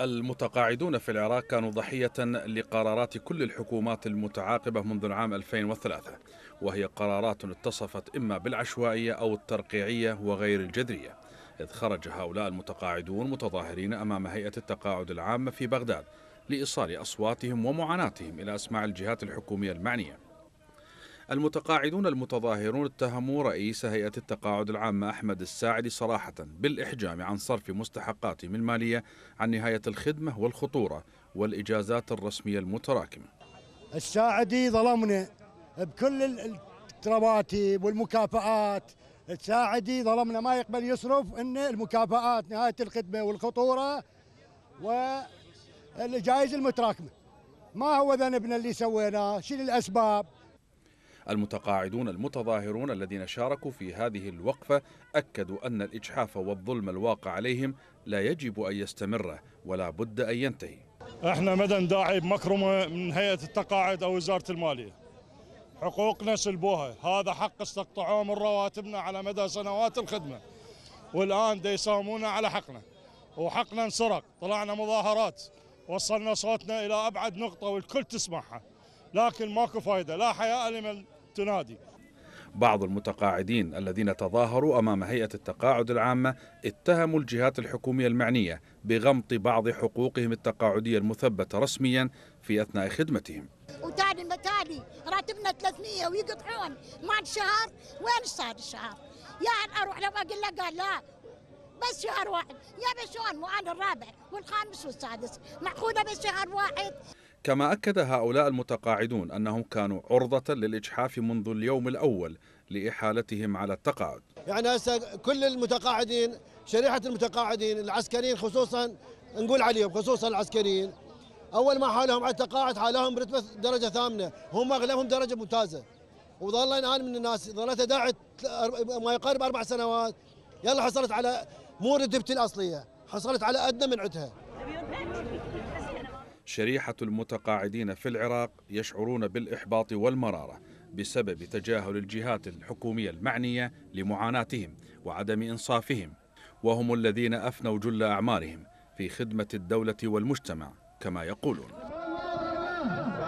المتقاعدون في العراق كانوا ضحية لقرارات كل الحكومات المتعاقبة منذ العام 2003 وهي قرارات اتصفت إما بالعشوائية أو الترقيعية وغير الجذرية إذ خرج هؤلاء المتقاعدون متظاهرين أمام هيئة التقاعد العامة في بغداد لإيصال أصواتهم ومعاناتهم إلى أسماع الجهات الحكومية المعنية المتقاعدون المتظاهرون اتهموا رئيس هيئة التقاعد العامة أحمد الساعدي صراحة بالإحجام عن صرف مستحقاتهم المالية عن نهاية الخدمة والخطورة والإجازات الرسمية المتراكمة الساعدي ظلمنا بكل الرواتب والمكافآت الساعدي ظلمنا ما يقبل يصرف ان المكافآت نهاية الخدمة والخطورة والجائز المتراكمة ما هو ذنبنا اللي سويناه شنو الأسباب المتقاعدون المتظاهرون الذين شاركوا في هذه الوقفة أكدوا أن الإجحاف والظلم الواقع عليهم لا يجب أن يستمر ولا بد أن ينتهي احنا ما نداعي بمكرمه من هيئه التقاعد او وزاره الماليه. حقوقنا سلبوها، هذا حق استقطعوه من رواتبنا على مدى سنوات الخدمه. والان دا على حقنا. وحقنا انسرق، طلعنا مظاهرات، وصلنا صوتنا الى ابعد نقطه والكل تسمعها. لكن ماكو فايدة لا حياء لمن تنادي بعض المتقاعدين الذين تظاهروا امام هيئه التقاعد العامه اتهموا الجهات الحكوميه المعنيه بغمط بعض حقوقهم التقاعديه المثبته رسميا في اثناء خدمتهم. وتالي متالي راتبنا 300 ويقطعون مع شهر وين صار الشهر؟ يعني اروح لو اقول له قال لا بس شهر واحد يا شلون وانا الرابع والخامس والسادس معقوله بس شهر واحد كما أكد هؤلاء المتقاعدون أنهم كانوا عرضة للإجحاف منذ اليوم الأول لإحالتهم على التقاعد يعني هسه كل المتقاعدين شريحة المتقاعدين العسكريين خصوصا نقول عليهم خصوصا العسكريين أول ما حالهم على التقاعد حالهم برتبة درجة ثامنة هم أغلبهم درجة ممتازة وظل أنا من الناس ظلت داعت ما يقارب أربع سنوات يلا حصلت على مو رتبتي الأصلية حصلت على أدنى من عدها شريحة المتقاعدين في العراق يشعرون بالإحباط والمرارة بسبب تجاهل الجهات الحكومية المعنية لمعاناتهم وعدم إنصافهم وهم الذين أفنوا جل أعمارهم في خدمة الدولة والمجتمع كما يقولون